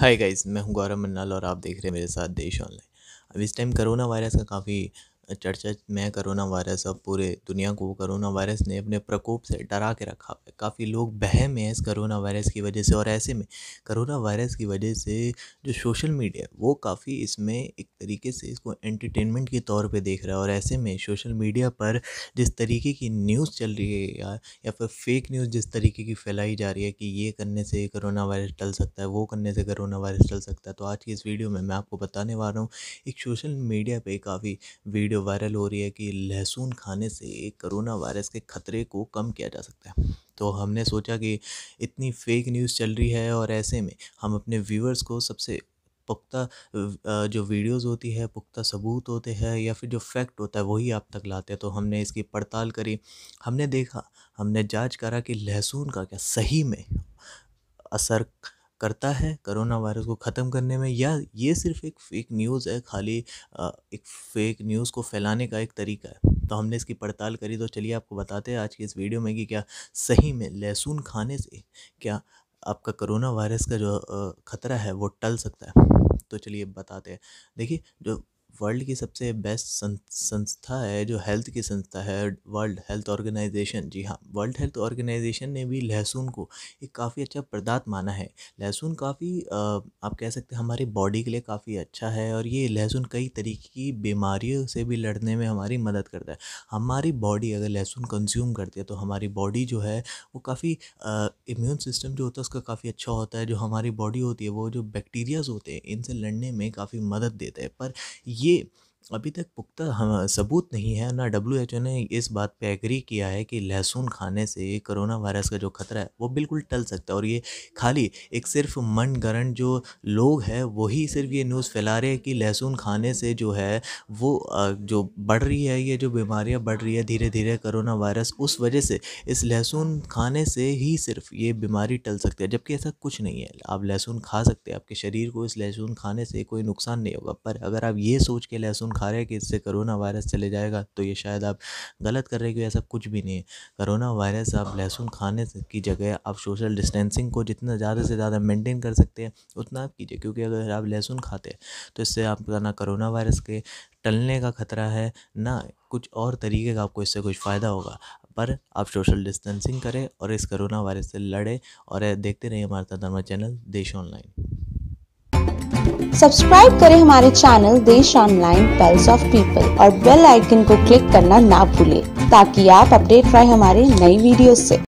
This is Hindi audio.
हाय गाइस मैं हूं गौरव मन्नाल और आप देख रहे हैं मेरे साथ देश ऑनलाइन अब इस टाइम करोना वायरस का काफ़ी चर्चा में करोना वायरस अब पूरे दुनिया को करोना वायरस ने अपने प्रकोप से डरा के रखा है काफ़ी लोग बहम है हैं इस करोना वायरस की वजह से और ऐसे में करोना वायरस की वजह से जो सोशल मीडिया वो काफ़ी इसमें एक तरीके से इसको एंटरटेनमेंट के तौर पे देख रहा है और ऐसे में सोशल मीडिया पर जिस तरीके की न्यूज़ चल रही है या, या फिर फेक न्यूज़ जिस तरीके की फैलाई जा रही है कि ये करने से करोना वायरस टल सकता है वो करने से करोना वायरस टल सकता है तो आज की इस वीडियो में मैं आपको बताने वाला हूँ एक सोशल मीडिया पर काफ़ी वीडियो वीडियो वायरल हो रही है कि लहसुन खाने से करोना वायरस के ख़तरे को कम किया जा सकता है तो हमने सोचा कि इतनी फेक न्यूज़ चल रही है और ऐसे में हम अपने व्यूअर्स को सबसे पुख्ता जो वीडियोस होती है पुख्ता सबूत होते हैं या फिर जो फैक्ट होता है वही आप तक लाते हैं तो हमने इसकी पड़ताल करी हमने देखा हमने जांच करा कि लहसुन का क्या सही में असर करता है करोना वायरस को ख़त्म करने में या ये सिर्फ एक फेक न्यूज़ है खाली एक फेक न्यूज़ को फैलाने का एक तरीका है तो हमने इसकी पड़ताल करी तो चलिए आपको बताते हैं आज की इस वीडियो में कि क्या सही में लहसुन खाने से क्या आपका करोना वायरस का जो ख़तरा है वो टल सकता है तो चलिए बताते हैं देखिए जो वर्ल्ड की सबसे बेस्ट संस्था है जो हेल्थ की संस्था है वर्ल्ड हेल्थ ऑर्गेनाइजेशन जी हाँ वर्ल्ड हेल्थ ऑर्गेनाइजेशन ने भी लहसुन को एक काफ़ी अच्छा पदार्थ माना है लहसुन काफ़ी आप कह सकते हैं हमारे बॉडी के लिए काफ़ी अच्छा है और ये लहसुन कई तरीके की बीमारियों से भी लड़ने में हमारी मदद करता है हमारी बॉडी अगर लहसुन कंज्यूम करती है तो हमारी बॉडी जो है वो काफ़ी इम्यून सिस्टम जो होता है उसका काफ़ी अच्छा होता है जो हमारी बॉडी होती है वो जो बैक्टीरियाज होते हैं इनसे लड़ने में काफ़ी मदद देता है पर ये ये अभी तक पुख्ता हाँ, सबूत नहीं है ना डब्ल्यू एच ओ ने इस बात पे एग्री किया है कि लहसुन खाने से कोरोना वायरस का जो खतरा है वो बिल्कुल टल सकता है और ये खाली एक सिर्फ मन गरण जो लोग हैं वही सिर्फ ये न्यूज़ फैला रहे हैं कि लहसुन खाने से जो है वो जो बढ़ रही है ये जो बीमारियाँ बढ़ रही है धीरे धीरे करोना वायरस उस वजह से इस लहसुन खाने से ही सिर्फ ये बीमारी टल सकती है जबकि ऐसा कुछ नहीं है आप लहसुन खा सकते हैं आपके शरीर को इस लहसुन खाने से कोई नुकसान नहीं होगा पर अगर आप ये सोच के लहसुन लहसुन खा रहे हैं कि इससे करोना वायरस चले जाएगा तो ये शायद आप गलत कर रहे हैं कि ऐसा कुछ भी नहीं है करोना वायरस आप लहसुन खाने की जगह आप सोशल डिस्टेंसिंग को जितना ज़्यादा से ज़्यादा मेनटेन कर सकते हैं उतना आप कीजिए क्योंकि अगर आप लहसुन खाते हैं तो इससे आपका ना करोना वायरस के टलने का खतरा है ना कुछ और तरीके का आपको इससे कुछ फ़ायदा होगा पर आप सोशल डिस्टेंसिंग करें और इस करोना वायरस से लड़ें और देखते रहिए हमारा धर्मा चैनल देश ऑनलाइन सब्सक्राइब करें हमारे channel Desh online pulse of people और बेल आइकन को क्लिक करना ना भूलें ताकि आप अपडेट रहे हमारे नई वीडियो से